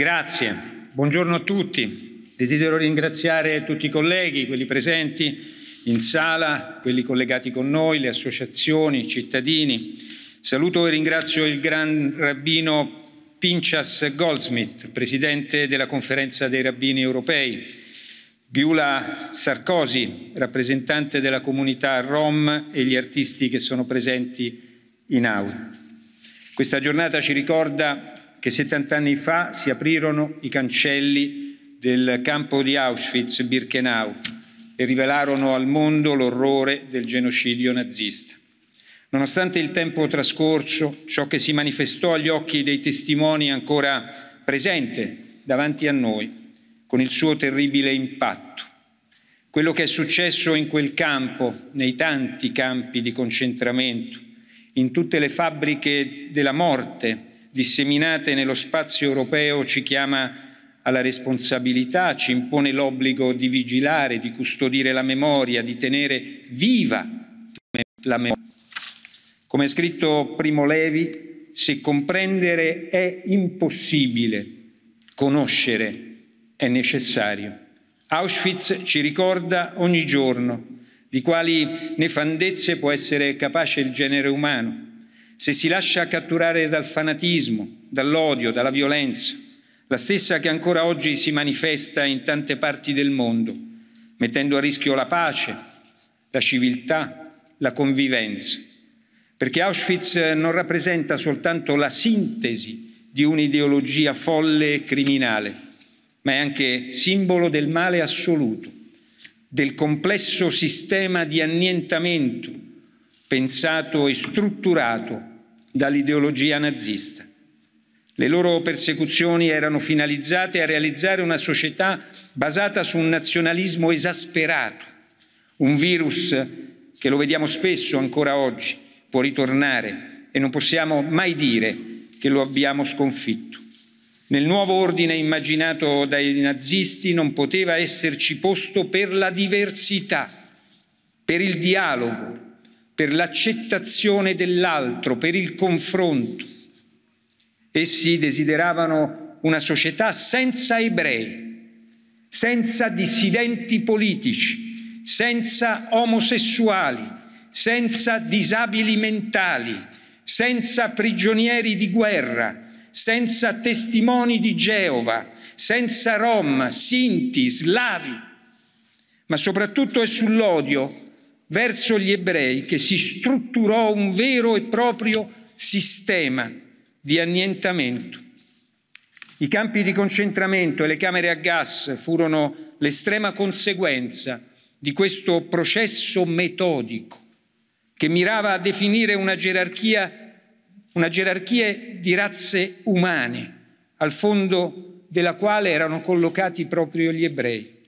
Grazie, buongiorno a tutti. Desidero ringraziare tutti i colleghi, quelli presenti in sala, quelli collegati con noi, le associazioni, i cittadini. Saluto e ringrazio il gran rabbino Pinchas Goldsmith, presidente della conferenza dei rabbini europei, Giula Sarkozy, rappresentante della comunità Rom e gli artisti che sono presenti in aula. Questa giornata ci ricorda che 70 anni fa si aprirono i cancelli del campo di Auschwitz-Birkenau e rivelarono al mondo l'orrore del genocidio nazista. Nonostante il tempo trascorso, ciò che si manifestò agli occhi dei testimoni è ancora presente davanti a noi, con il suo terribile impatto. Quello che è successo in quel campo, nei tanti campi di concentramento, in tutte le fabbriche della morte disseminate nello spazio europeo ci chiama alla responsabilità, ci impone l'obbligo di vigilare, di custodire la memoria, di tenere viva la memoria. Come ha scritto Primo Levi, se comprendere è impossibile, conoscere è necessario. Auschwitz ci ricorda ogni giorno di quali nefandezze può essere capace il genere umano se si lascia catturare dal fanatismo, dall'odio, dalla violenza, la stessa che ancora oggi si manifesta in tante parti del mondo, mettendo a rischio la pace, la civiltà, la convivenza. Perché Auschwitz non rappresenta soltanto la sintesi di un'ideologia folle e criminale, ma è anche simbolo del male assoluto, del complesso sistema di annientamento pensato e strutturato dall'ideologia nazista. Le loro persecuzioni erano finalizzate a realizzare una società basata su un nazionalismo esasperato, un virus che lo vediamo spesso ancora oggi, può ritornare e non possiamo mai dire che lo abbiamo sconfitto. Nel nuovo ordine immaginato dai nazisti non poteva esserci posto per la diversità, per il dialogo, per l'accettazione dell'altro, per il confronto. Essi desideravano una società senza ebrei, senza dissidenti politici, senza omosessuali, senza disabili mentali, senza prigionieri di guerra, senza testimoni di Geova, senza Rom, Sinti, Slavi, ma soprattutto è sull'odio verso gli ebrei che si strutturò un vero e proprio sistema di annientamento. I campi di concentramento e le camere a gas furono l'estrema conseguenza di questo processo metodico che mirava a definire una gerarchia, una gerarchia di razze umane, al fondo della quale erano collocati proprio gli ebrei.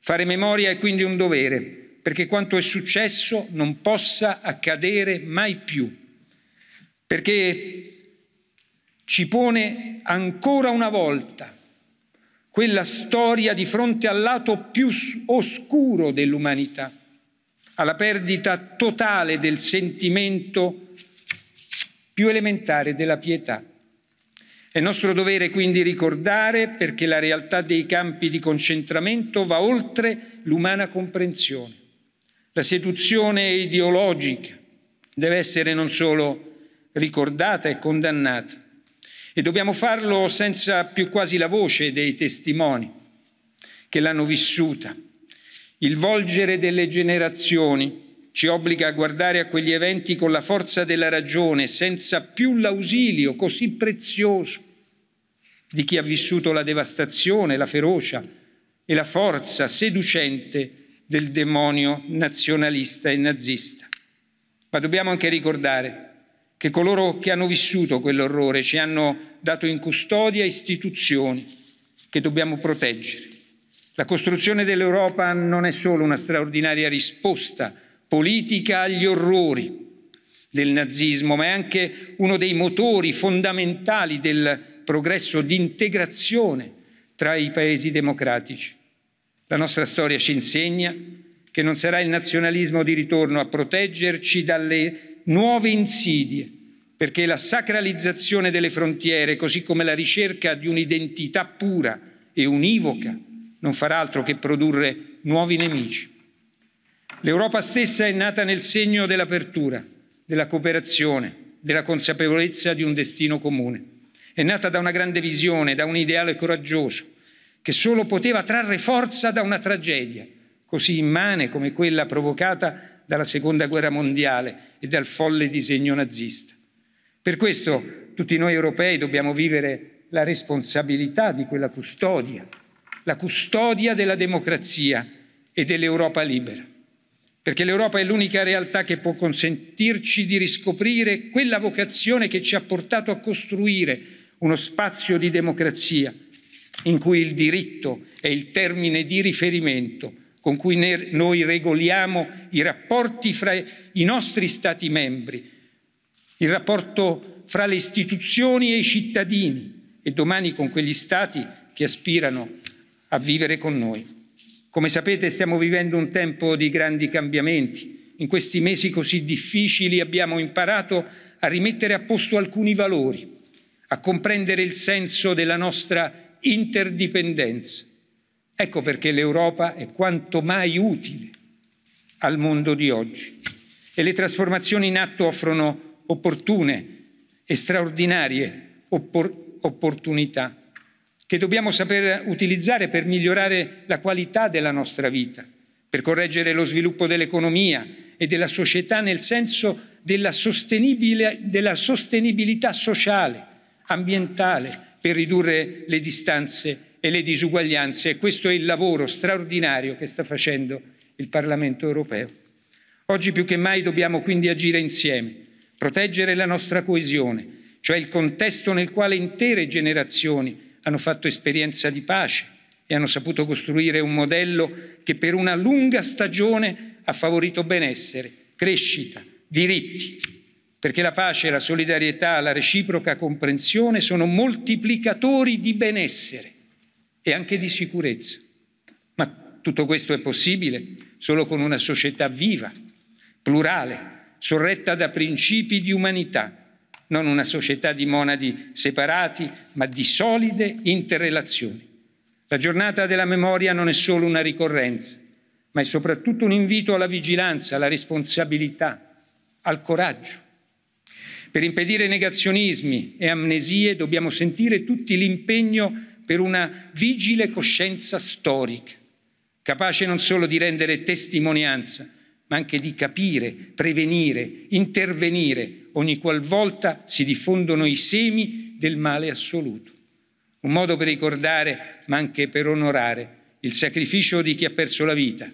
Fare memoria è quindi un dovere, perché quanto è successo non possa accadere mai più, perché ci pone ancora una volta quella storia di fronte al lato più oscuro dell'umanità, alla perdita totale del sentimento più elementare della pietà. È nostro dovere quindi ricordare perché la realtà dei campi di concentramento va oltre l'umana comprensione. La seduzione ideologica deve essere non solo ricordata e condannata, e dobbiamo farlo senza più quasi la voce dei testimoni che l'hanno vissuta. Il volgere delle generazioni ci obbliga a guardare a quegli eventi con la forza della ragione, senza più l'ausilio così prezioso di chi ha vissuto la devastazione, la ferocia e la forza seducente del demonio nazionalista e nazista. Ma dobbiamo anche ricordare che coloro che hanno vissuto quell'orrore ci hanno dato in custodia istituzioni che dobbiamo proteggere. La costruzione dell'Europa non è solo una straordinaria risposta politica agli orrori del nazismo, ma è anche uno dei motori fondamentali del progresso di integrazione tra i paesi democratici. La nostra storia ci insegna che non sarà il nazionalismo di ritorno a proteggerci dalle nuove insidie, perché la sacralizzazione delle frontiere, così come la ricerca di un'identità pura e univoca, non farà altro che produrre nuovi nemici. L'Europa stessa è nata nel segno dell'apertura, della cooperazione, della consapevolezza di un destino comune. È nata da una grande visione, da un ideale coraggioso, che solo poteva trarre forza da una tragedia così immane come quella provocata dalla Seconda Guerra Mondiale e dal folle disegno nazista. Per questo tutti noi europei dobbiamo vivere la responsabilità di quella custodia, la custodia della democrazia e dell'Europa libera, perché l'Europa è l'unica realtà che può consentirci di riscoprire quella vocazione che ci ha portato a costruire uno spazio di democrazia in cui il diritto è il termine di riferimento con cui noi regoliamo i rapporti fra i nostri Stati membri, il rapporto fra le istituzioni e i cittadini e domani con quegli Stati che aspirano a vivere con noi. Come sapete stiamo vivendo un tempo di grandi cambiamenti. In questi mesi così difficili abbiamo imparato a rimettere a posto alcuni valori, a comprendere il senso della nostra interdipendenza. Ecco perché l'Europa è quanto mai utile al mondo di oggi e le trasformazioni in atto offrono opportune e straordinarie oppor- opportunità che dobbiamo saper utilizzare per migliorare la qualità della nostra vita, per correggere lo sviluppo dell'economia e della società nel senso della, della sostenibilità sociale, ambientale, per ridurre le distanze e le disuguaglianze e questo è il lavoro straordinario che sta facendo il Parlamento europeo. Oggi più che mai dobbiamo quindi agire insieme, proteggere la nostra coesione, cioè il contesto nel quale intere generazioni hanno fatto esperienza di pace e hanno saputo costruire un modello che per una lunga stagione ha favorito benessere, crescita, diritti perché la pace, la solidarietà, la reciproca comprensione sono moltiplicatori di benessere e anche di sicurezza. Ma tutto questo è possibile solo con una società viva, plurale, sorretta da principi di umanità, non una società di monadi separati, ma di solide interrelazioni. La giornata della memoria non è solo una ricorrenza, ma è soprattutto un invito alla vigilanza, alla responsabilità, al coraggio per impedire negazionismi e amnesie dobbiamo sentire tutti l'impegno per una vigile coscienza storica, capace non solo di rendere testimonianza, ma anche di capire, prevenire, intervenire ogni qualvolta si diffondono i semi del male assoluto. Un modo per ricordare, ma anche per onorare, il sacrificio di chi ha perso la vita,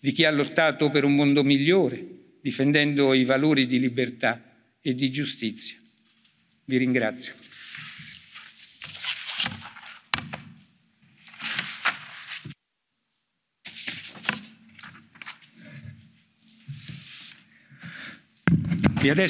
di chi ha lottato per un mondo migliore, difendendo i valori di libertà e di giustizia. Vi ringrazio. E adesso